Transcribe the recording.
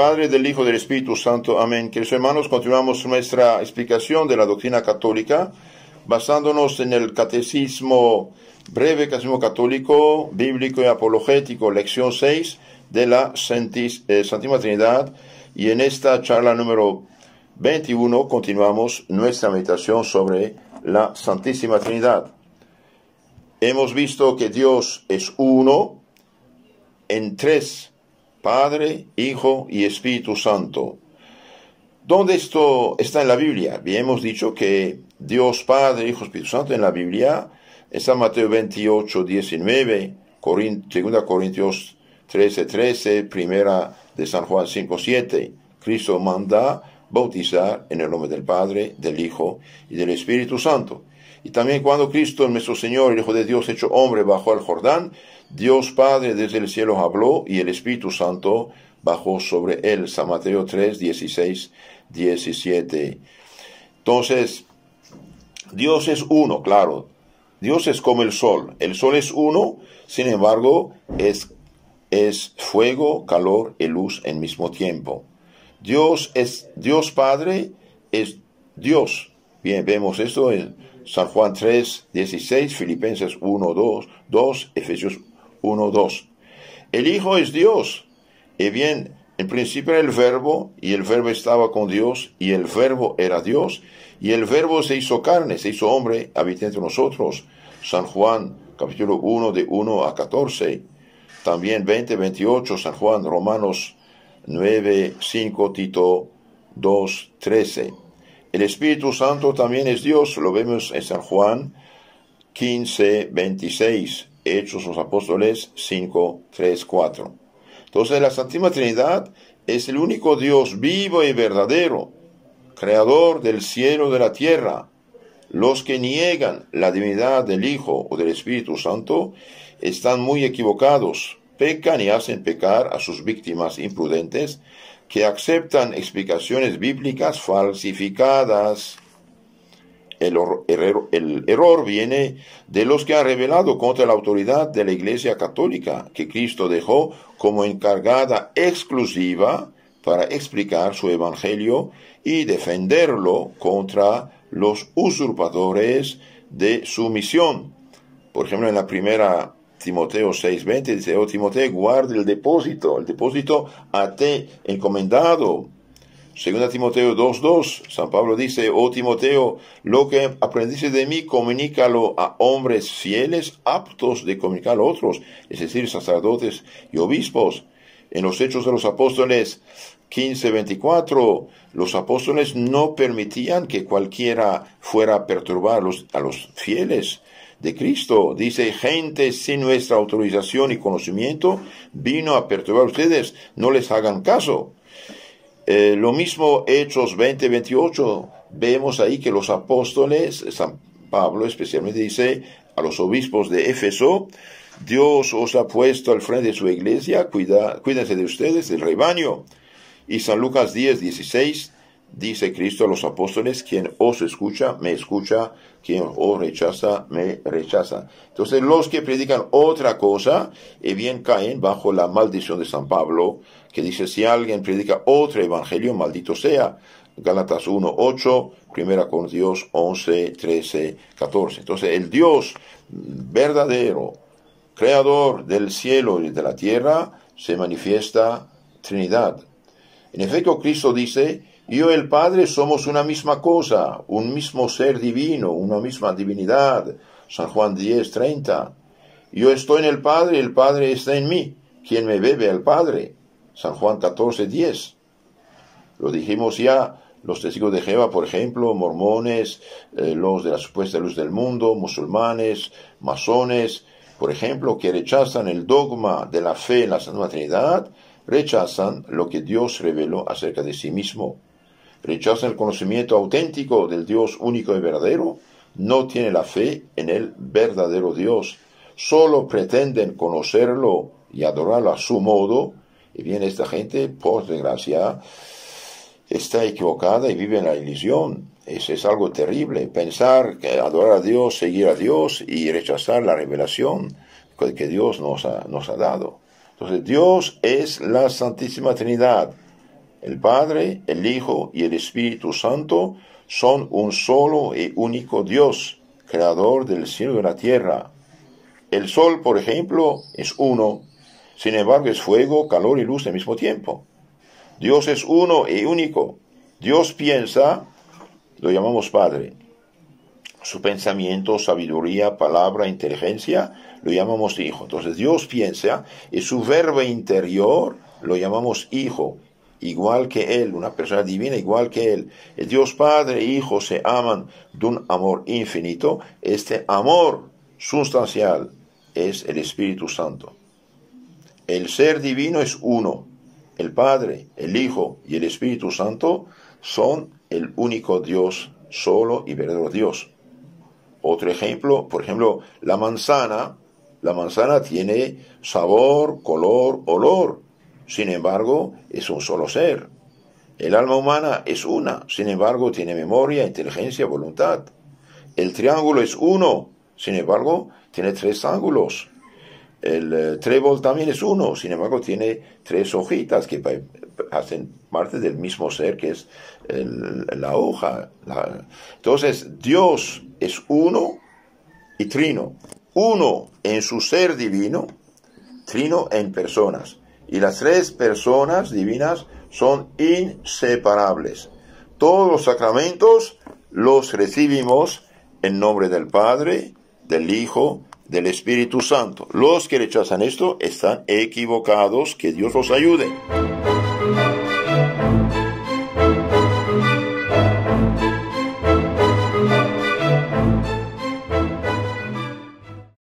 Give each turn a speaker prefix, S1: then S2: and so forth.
S1: Padre, del Hijo, del Espíritu Santo. Amén. Queridos hermanos, continuamos nuestra explicación de la doctrina católica basándonos en el catecismo breve, catecismo católico, bíblico y apologético, lección 6 de la eh, Santísima Trinidad. Y en esta charla número 21 continuamos nuestra meditación sobre la Santísima Trinidad. Hemos visto que Dios es uno en tres Padre, Hijo y Espíritu Santo. ¿Dónde esto está en la Biblia? Bien, hemos dicho que Dios Padre, Hijo, y Espíritu Santo en la Biblia está Mateo 28, 19, 2 Corintios 13, 13, primera de San Juan 5, 7. Cristo manda bautizar en el nombre del Padre, del Hijo y del Espíritu Santo. Y también cuando Cristo, nuestro Señor, el Hijo de Dios hecho hombre, bajó al Jordán, Dios Padre desde el cielo habló y el Espíritu Santo bajó sobre él. San Mateo 3, 16, 17. Entonces, Dios es uno, claro. Dios es como el sol. El sol es uno, sin embargo, es, es fuego, calor y luz en mismo tiempo. Dios es Dios Padre, es Dios. Bien, vemos esto en San Juan 3, 16, Filipenses 1, 2, 2, Efesios 1, 2. El Hijo es Dios. Y bien, en principio era el verbo, y el verbo estaba con Dios, y el verbo era Dios, y el verbo se hizo carne, se hizo hombre, habita entre nosotros. San Juan, capítulo 1, de 1 a 14. También 20, 28, San Juan, Romanos 9, 5, Tito 2, 13. El Espíritu Santo también es Dios, lo vemos en San Juan 15, 26, Hechos los Apóstoles 5, 3, 4. Entonces la Santísima Trinidad es el único Dios vivo y verdadero, creador del cielo y de la tierra. Los que niegan la divinidad del Hijo o del Espíritu Santo están muy equivocados, pecan y hacen pecar a sus víctimas imprudentes que aceptan explicaciones bíblicas falsificadas. El, error viene de los que han revelado contra la autoridad de la Iglesia Católica, que Cristo dejó como encargada exclusiva para explicar su Evangelio y defenderlo contra los usurpadores de su misión. Por ejemplo, en la primera Timoteo 6:20 dice, oh Timoteo, guarda el depósito, el depósito a ti encomendado. Segunda Timoteo 2:2, San Pablo dice, oh Timoteo, lo que aprendiste de mí, comunícalo a hombres fieles, aptos de comunicar a otros, es decir, sacerdotes y obispos. En los Hechos de los Apóstoles 15:24, los apóstoles no permitían que cualquiera fuera a perturbar a los fieles de Cristo. Dice, gente sin nuestra autorización y conocimiento vino a perturbar ustedes, no les hagan caso. Eh, lo mismo Hechos 20, 28. Vemos ahí que los apóstoles, San Pablo especialmente dice a los obispos de Éfeso, Dios os ha puesto al frente de su iglesia, cuida, cuídense de ustedes, del rebaño. Y San Lucas 10, 16 Dice Cristo a los apóstoles, quien os escucha, me escucha, quien os rechaza, me rechaza. Entonces los que predican otra cosa, y eh, bien caen bajo la maldición de San Pablo, que dice, si alguien predica otro evangelio, maldito sea. Galatas 1, 8, 1 Corintios 11, 13, 14. Entonces el Dios verdadero, creador del cielo y de la tierra, se manifiesta Trinidad. En efecto, Cristo dice, y yo el Padre somos una misma cosa, un mismo ser divino, una misma divinidad. San Juan 10, 30. Yo estoy en el Padre, el Padre está en mí. Quien me bebe al Padre. San Juan 14, 10. Lo dijimos ya, los testigos de Jehová, por ejemplo, mormones, eh, los de la supuesta luz del mundo, musulmanes, masones, por ejemplo, que rechazan el dogma de la fe en la Santa Trinidad, rechazan lo que Dios reveló acerca de sí mismo. Rechazan el conocimiento auténtico del Dios único y verdadero, no tiene la fe en el verdadero Dios, solo pretenden conocerlo y adorarlo a su modo, y bien esta gente, por desgracia, está equivocada y vive en la ilusión. Eso es algo terrible, pensar que adorar a Dios, seguir a Dios y rechazar la revelación que Dios nos nos ha dado. Entonces Dios es la Santísima Trinidad. El Padre, el Hijo y el Espíritu Santo son un solo y e único Dios, creador del cielo y de la tierra. El Sol, por ejemplo, es uno, sin embargo es fuego, calor y luz al mismo tiempo. Dios es uno y e único. Dios piensa, lo llamamos Padre. Su pensamiento, sabiduría, palabra, inteligencia, lo llamamos Hijo. Entonces Dios piensa y su verbo interior lo llamamos Hijo igual que Él, una persona divina igual que Él. El Dios Padre e Hijo se aman de un amor infinito. Este amor sustancial es el Espíritu Santo. El ser divino es uno. El Padre, el Hijo y el Espíritu Santo son el único Dios, solo y verdadero Dios. Otro ejemplo, por ejemplo, la manzana. La manzana tiene sabor, color, olor sin embargo es un solo ser. El alma humana es una, sin embargo tiene memoria, inteligencia, voluntad. El triángulo es uno, sin embargo tiene tres ángulos. El eh, trébol también es uno, sin embargo tiene tres hojitas que hacen parte del mismo ser que es la hoja. Entonces Dios es uno y trino. Uno en su ser divino, trino en personas. Y las tres personas divinas son inseparables. Todos los sacramentos los recibimos en nombre del Padre, del Hijo, del Espíritu Santo. Los que rechazan esto están equivocados. Que Dios los ayude.